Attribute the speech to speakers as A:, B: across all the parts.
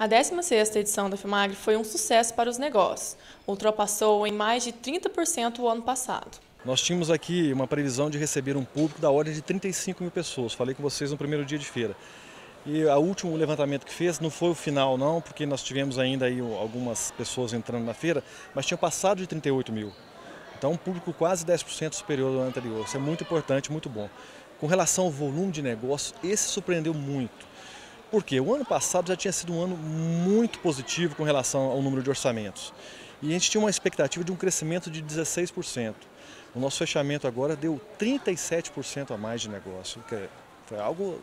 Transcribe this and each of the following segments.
A: A 16ª edição da FIMAGRE foi um sucesso para os negócios. Ultrapassou em mais de 30% o ano passado.
B: Nós tínhamos aqui uma previsão de receber um público da ordem de 35 mil pessoas. Falei com vocês no primeiro dia de feira. E o último levantamento que fez não foi o final não, porque nós tivemos ainda aí algumas pessoas entrando na feira, mas tinha passado de 38 mil. Então um público quase 10% superior ao ano anterior. Isso é muito importante, muito bom. Com relação ao volume de negócio, esse surpreendeu muito. Porque o ano passado já tinha sido um ano muito positivo com relação ao número de orçamentos. E a gente tinha uma expectativa de um crescimento de 16%. O nosso fechamento agora deu 37% a mais de negócio, que é, foi algo,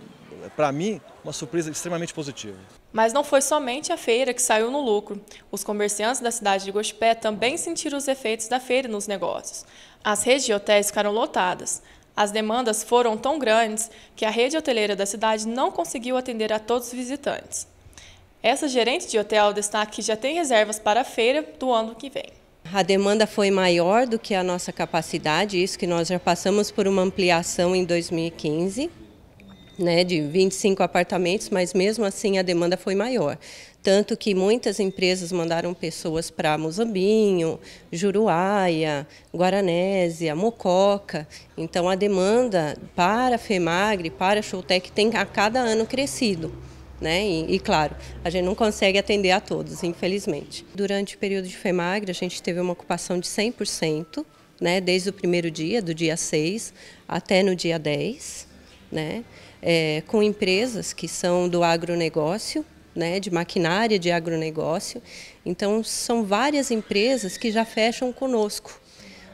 B: para mim, uma surpresa extremamente positiva.
A: Mas não foi somente a feira que saiu no lucro. Os comerciantes da cidade de Gospé também sentiram os efeitos da feira nos negócios. As redes de hotéis ficaram lotadas. As demandas foram tão grandes que a rede hoteleira da cidade não conseguiu atender a todos os visitantes. Essa gerente de hotel destaca que já tem reservas para a feira do ano que vem.
C: A demanda foi maior do que a nossa capacidade, isso que nós já passamos por uma ampliação em 2015 né, de 25 apartamentos, mas mesmo assim a demanda foi maior. Tanto que muitas empresas mandaram pessoas para Mozambinho, Juruáia, Guaranésia, Mococa. Então a demanda para Femagre, para Showtech tem a cada ano crescido. Né? E, e, claro, a gente não consegue atender a todos, infelizmente. Durante o período de FEMAGRE, a gente teve uma ocupação de 100%, né? desde o primeiro dia, do dia 6 até no dia 10. Né? é, com empresas que são do agronegócio, né, de maquinária de agronegócio. Então, são várias empresas que já fecham conosco.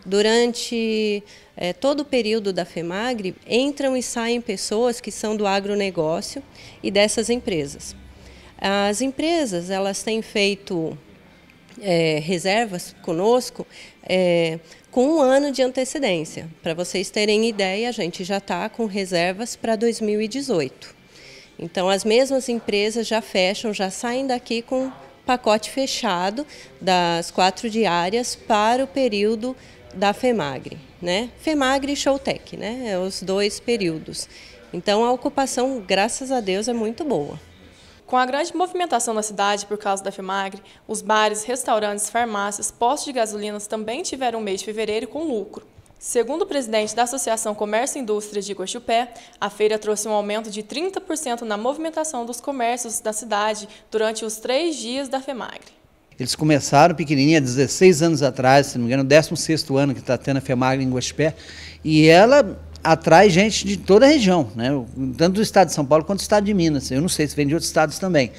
C: Durante é, todo o período da FEMAGRE, entram e saem pessoas que são do agronegócio e dessas empresas. As empresas elas têm feito é, reservas conosco é, com um ano de antecedência. Para vocês terem ideia, a gente já está com reservas para 2018. Então, as mesmas empresas já fecham, já saem daqui com pacote fechado das quatro diárias para o período da FEMAGRE. Né? FEMAGRE e Showtech, né? É os dois períodos. Então, a ocupação, graças a Deus, é muito boa.
A: Com a grande movimentação na cidade por causa da FEMAGRE, os bares, restaurantes, farmácias, postos de gasolinas também tiveram o mês de fevereiro com lucro. Segundo o presidente da Associação Comércio e Indústria de Guaxupé, a feira trouxe um aumento de 30% na movimentação dos comércios da cidade durante os três dias da FEMAGRE.
D: Eles começaram pequenininha, 16 anos atrás, se não me engano, o 16º ano que está tendo a FEMAGRE em Guaxupé, e ela atrai gente de toda a região, né? tanto do estado de São Paulo quanto do estado de Minas. Eu não sei se vem de outros estados também.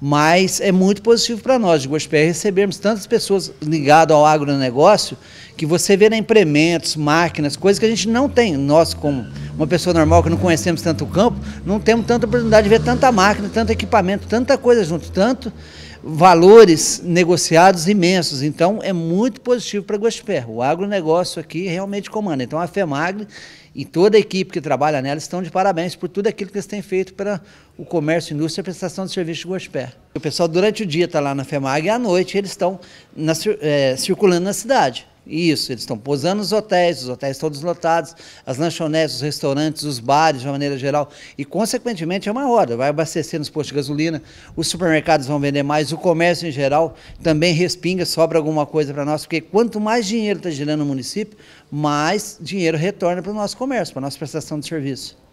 D: Mas é muito positivo para nós, de Guaspé, recebermos tantas pessoas ligadas ao agronegócio que você vê na né, implementos, máquinas, coisas que a gente não tem, nós como uma pessoa normal que não conhecemos tanto o campo, não temos tanta oportunidade de ver tanta máquina, tanto equipamento, tanta coisa junto, tanto valores negociados imensos. Então, é muito positivo para Gostifer. O agronegócio aqui realmente comanda. Então, a FEMAGRE e toda a equipe que trabalha nela estão de parabéns por tudo aquilo que eles têm feito para o comércio, indústria e prestação de serviço de Gostifer. O pessoal, durante o dia, está lá na FEMAGRE e à noite eles estão na, é, circulando na cidade. Isso, eles estão posando nos hotéis, os hotéis todos lotados, as lanchonetes, os restaurantes, os bares, de uma maneira geral. E, consequentemente, é uma roda. Vai abastecer nos postos de gasolina, os supermercados vão vender mais, o comércio em geral também respinga, sobra alguma coisa para nós, porque quanto mais dinheiro está girando no município, mais dinheiro retorna para o nosso comércio, para a nossa prestação de serviço.